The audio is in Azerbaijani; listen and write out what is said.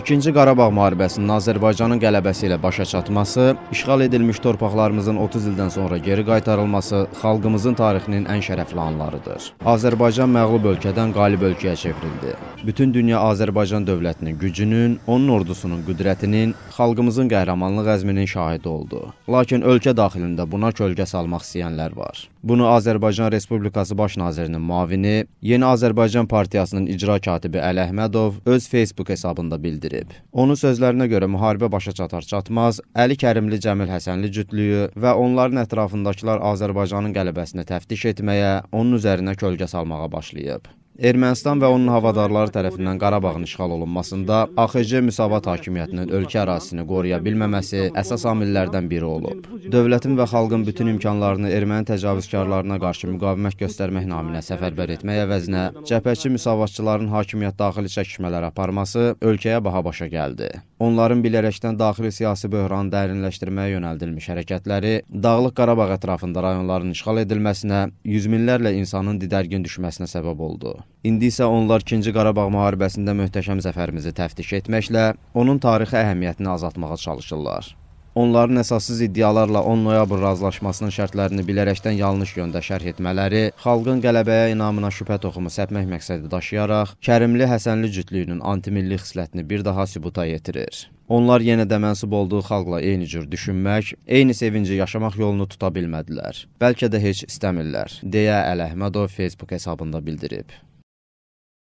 İkinci Qarabağ müharibəsinin Azərbaycanın qələbəsi ilə başa çatması, işğal edilmiş torpaqlarımızın 30 ildən sonra geri qaytarılması xalqımızın tarixinin ən şərəfli anlarıdır. Azərbaycan məğlub ölkədən qalib ölkəyə çevrildi. Bütün dünya Azərbaycan dövlətinin gücünün, onun ordusunun qüdrətinin, xalqımızın qəhrəmanlıq əzminin şahidi oldu. Lakin ölkə daxilində buna kölgə salmaq istəyənlər var. Bunu Azərbaycan Respublikası Baş nazirinin müavini, Yeni Azərbaycan Partiyasının icra katibi Əli Əhmədov öz Facebook hesabında bildirdi bildirib. Onun sözlərinə görə müharibə başa çatar çatmaz Əli Kərimli Cəmil Həsənli cütlüyü və onların ətrafındakılar Azərbaycanın qələbəsini təftiş etməyə, onun üzərinə kölgə salmağa başlayıb. Ermənistan və onun havadarları tərəfindən Qarabağın işğal olunmasında AXC müsavat hakimiyyətinin ölkə ərazisini qoruya bilməməsi əsas amillərdən biri olub. Dövlətin və xalqın bütün imkanlarını erməni təcavüzkarlarına qarşı müqavimət göstərmək naminə səfərbər etmək əvəzinə cəbhəçi müsavatçıların hakimiyyət daxili çəkişmələr aparması ölkəyə baha başa gəldi onların bilərəkdən daxili siyasi böhranı dərinləşdirməyə yönəldilmiş hərəkətləri Dağlıq Qarabağ ətrafında rayonların işğal edilməsinə, yüz minlərlə insanın didərgin düşməsinə səbəb oldu. İndi isə onlar 2-ci Qarabağ müharibəsində möhtəşəm zəfərimizi təftiş etməklə onun tarixi əhəmiyyətini azaltmağa çalışırlar onların əsassız iddialarla 10 noyabr razılaşmasının şərtlərini bilərəkdən yanlış yöndə şərh etmələri, xalqın qələbəyə inamına şübhə toxumu səpmək məqsədi daşıyaraq, Kərimli-Həsənli cütlüyünün antimilli xislətini bir daha sübuta yetirir. Onlar yenə də mənsub olduğu xalqla eyni cür düşünmək, eyni sevinci yaşamaq yolunu tuta bilmədilər. Bəlkə də heç istəmirlər, deyə Əl Əhmədov Facebook hesabında bildirib.